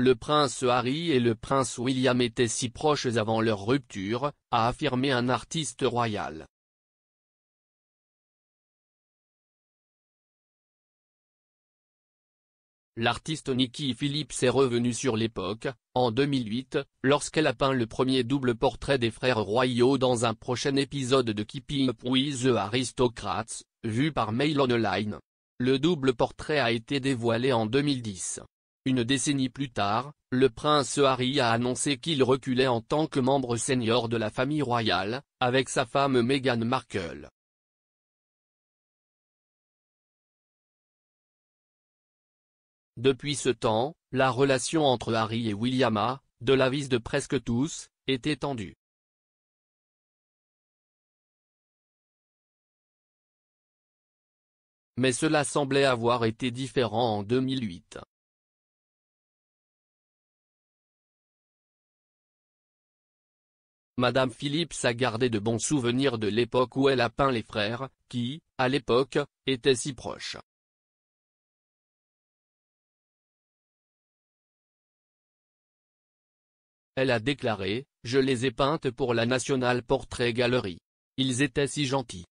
le prince Harry et le prince William étaient si proches avant leur rupture, a affirmé un artiste royal. L'artiste Nikki Phillips est revenue sur l'époque, en 2008, lorsqu'elle a peint le premier double portrait des frères royaux dans un prochain épisode de Keeping Up the Aristocrats, vu par Mail Online. Le double portrait a été dévoilé en 2010. Une décennie plus tard, le prince Harry a annoncé qu'il reculait en tant que membre senior de la famille royale, avec sa femme Meghan Markle. Depuis ce temps, la relation entre Harry et William de l'avis de presque tous, était tendue. mais cela semblait avoir été différent en 2008. Madame Philippe a gardé de bons souvenirs de l'époque où elle a peint les frères, qui, à l'époque, étaient si proches. Elle a déclaré, je les ai peintes pour la National Portrait Gallery. Ils étaient si gentils.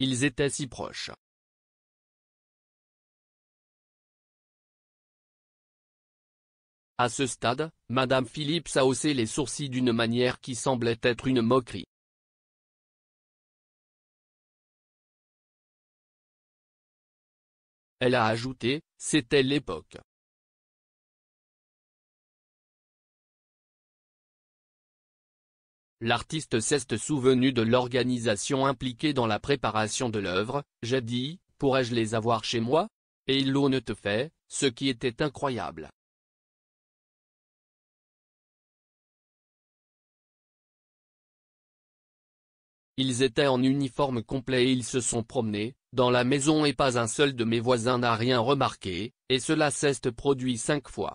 Ils étaient si proches. À ce stade, madame Phillips a haussé les sourcils d'une manière qui semblait être une moquerie. Elle a ajouté, c'était l'époque. L'artiste s'est souvenu de l'organisation impliquée dans la préparation de l'œuvre, j'ai dit, pourrais-je les avoir chez moi Et ne te fait, ce qui était incroyable. Ils étaient en uniforme complet et ils se sont promenés, dans la maison et pas un seul de mes voisins n'a rien remarqué, et cela s'est produit cinq fois.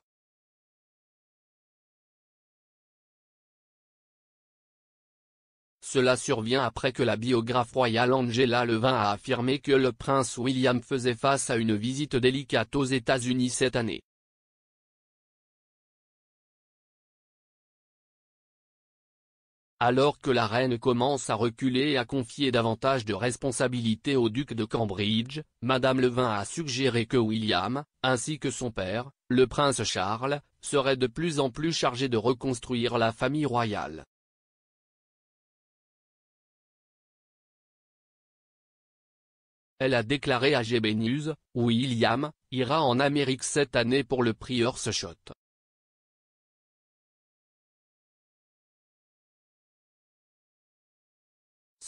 Cela survient après que la biographe royale Angela Levin a affirmé que le prince William faisait face à une visite délicate aux États-Unis cette année. alors que la reine commence à reculer et à confier davantage de responsabilités au duc de Cambridge, Madame Levin a suggéré que William, ainsi que son père, le prince Charles, seraient de plus en plus chargés de reconstruire la famille royale. Elle a déclaré à GB News, William, ira en Amérique cette année pour le prix Earthshot.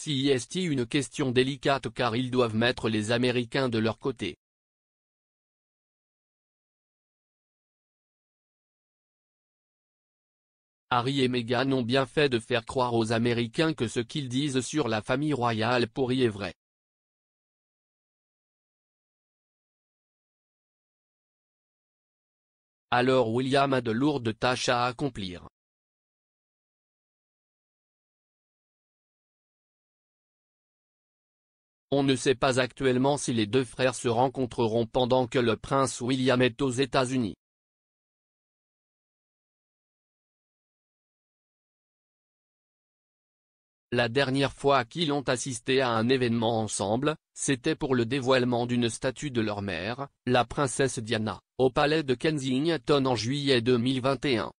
C'est une question délicate car ils doivent mettre les Américains de leur côté. Harry et Meghan ont bien fait de faire croire aux Américains que ce qu'ils disent sur la famille royale pourrie est vrai. Alors William a de lourdes tâches à accomplir. On ne sait pas actuellement si les deux frères se rencontreront pendant que le prince William est aux États-Unis. La dernière fois qu'ils ont assisté à un événement ensemble, c'était pour le dévoilement d'une statue de leur mère, la princesse Diana, au palais de Kensington en juillet 2021.